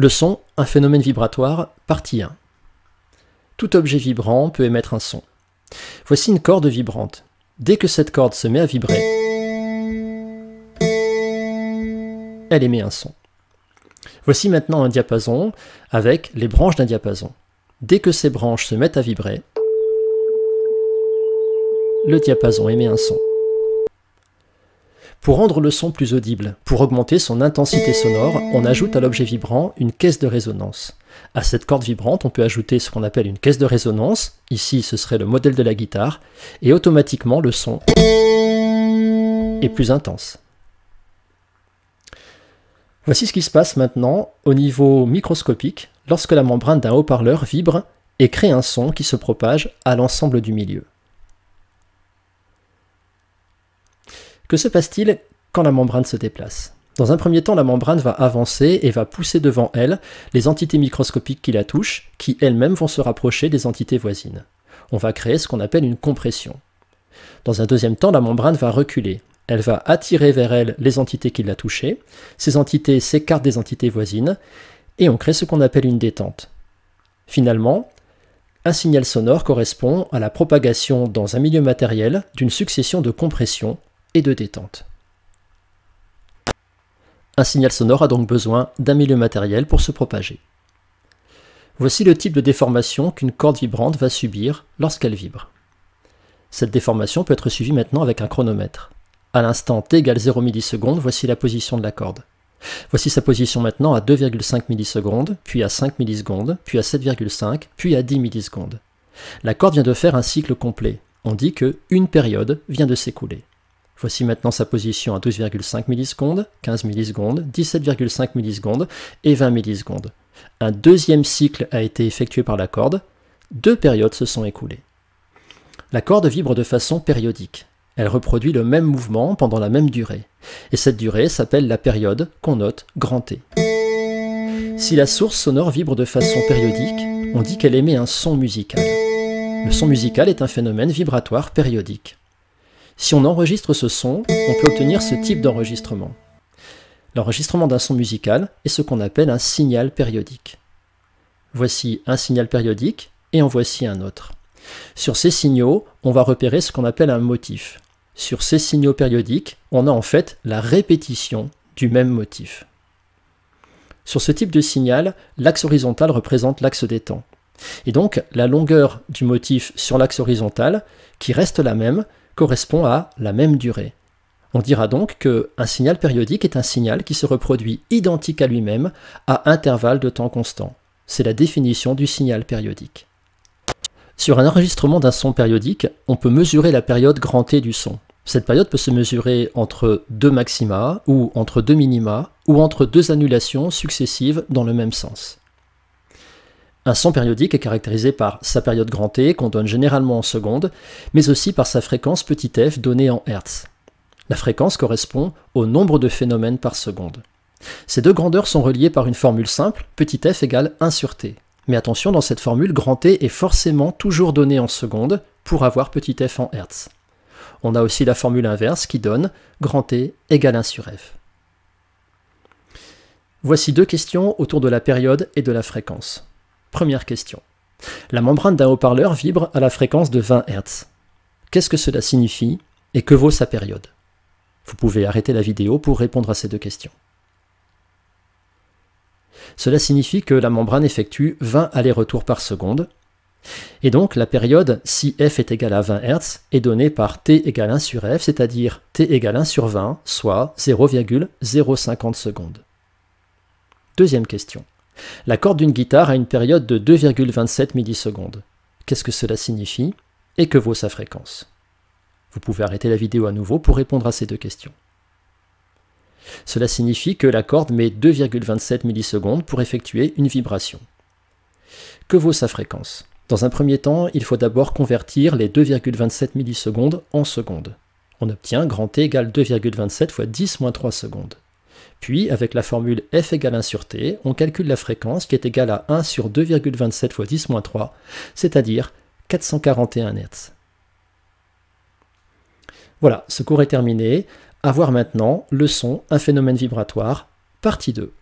Le son, un phénomène vibratoire, partie 1. Tout objet vibrant peut émettre un son. Voici une corde vibrante. Dès que cette corde se met à vibrer, elle émet un son. Voici maintenant un diapason avec les branches d'un diapason. Dès que ces branches se mettent à vibrer, le diapason émet un son. Pour rendre le son plus audible, pour augmenter son intensité sonore, on ajoute à l'objet vibrant une caisse de résonance. À cette corde vibrante, on peut ajouter ce qu'on appelle une caisse de résonance, ici ce serait le modèle de la guitare, et automatiquement le son est plus intense. Voici ce qui se passe maintenant au niveau microscopique lorsque la membrane d'un haut-parleur vibre et crée un son qui se propage à l'ensemble du milieu. Que se passe-t-il quand la membrane se déplace Dans un premier temps, la membrane va avancer et va pousser devant elle les entités microscopiques qui la touchent, qui elles-mêmes vont se rapprocher des entités voisines. On va créer ce qu'on appelle une compression. Dans un deuxième temps, la membrane va reculer. Elle va attirer vers elle les entités qui l'a touchée, ces entités s'écartent des entités voisines, et on crée ce qu'on appelle une détente. Finalement, un signal sonore correspond à la propagation dans un milieu matériel d'une succession de compressions et de détente. Un signal sonore a donc besoin d'un milieu matériel pour se propager. Voici le type de déformation qu'une corde vibrante va subir lorsqu'elle vibre. Cette déformation peut être suivie maintenant avec un chronomètre. À l'instant t égale 0 millisecondes, voici la position de la corde. Voici sa position maintenant à 2,5 millisecondes, puis à 5 millisecondes, puis à 7,5, puis à 10 millisecondes. La corde vient de faire un cycle complet. On dit que une période vient de s'écouler. Voici maintenant sa position à 12,5 millisecondes, 15 millisecondes, 17,5 millisecondes et 20 millisecondes. Un deuxième cycle a été effectué par la corde. Deux périodes se sont écoulées. La corde vibre de façon périodique. Elle reproduit le même mouvement pendant la même durée. Et cette durée s'appelle la période qu'on note grand T. Si la source sonore vibre de façon périodique, on dit qu'elle émet un son musical. Le son musical est un phénomène vibratoire périodique. Si on enregistre ce son, on peut obtenir ce type d'enregistrement. L'enregistrement d'un son musical est ce qu'on appelle un signal périodique. Voici un signal périodique et en voici un autre. Sur ces signaux, on va repérer ce qu'on appelle un motif. Sur ces signaux périodiques, on a en fait la répétition du même motif. Sur ce type de signal, l'axe horizontal représente l'axe des temps. Et donc, la longueur du motif sur l'axe horizontal, qui reste la même, correspond à la même durée. On dira donc qu'un signal périodique est un signal qui se reproduit identique à lui-même à intervalles de temps constant. C'est la définition du signal périodique. Sur un enregistrement d'un son périodique, on peut mesurer la période grand T du son. Cette période peut se mesurer entre deux maxima, ou entre deux minima, ou entre deux annulations successives dans le même sens. Un son périodique est caractérisé par sa période grand T, qu'on donne généralement en secondes, mais aussi par sa fréquence petit f donnée en Hertz. La fréquence correspond au nombre de phénomènes par seconde. Ces deux grandeurs sont reliées par une formule simple, petit f égale 1 sur t. Mais attention, dans cette formule, grand T est forcément toujours donné en secondes pour avoir petit f en Hertz. On a aussi la formule inverse qui donne grand T égale 1 sur f. Voici deux questions autour de la période et de la fréquence. Première question. La membrane d'un haut-parleur vibre à la fréquence de 20 Hz. Qu'est-ce que cela signifie et que vaut sa période Vous pouvez arrêter la vidéo pour répondre à ces deux questions. Cela signifie que la membrane effectue 20 allers-retours par seconde, et donc la période si f est égale à 20 Hz est donnée par t égale 1 sur f, c'est-à-dire t égale 1 sur 20, soit 0,050 secondes. Deuxième question. La corde d'une guitare a une période de 2,27 millisecondes. Qu'est-ce que cela signifie Et que vaut sa fréquence Vous pouvez arrêter la vidéo à nouveau pour répondre à ces deux questions. Cela signifie que la corde met 2,27 millisecondes pour effectuer une vibration. Que vaut sa fréquence Dans un premier temps, il faut d'abord convertir les 2,27 millisecondes en secondes. On obtient grand T égale 2,27 fois 10 moins 3 secondes. Puis, avec la formule f égale 1 sur t, on calcule la fréquence qui est égale à 1 sur 2,27 fois 10 moins 3, c'est-à-dire 441 Hz. Voilà, ce cours est terminé. A voir maintenant, son, un phénomène vibratoire, partie 2.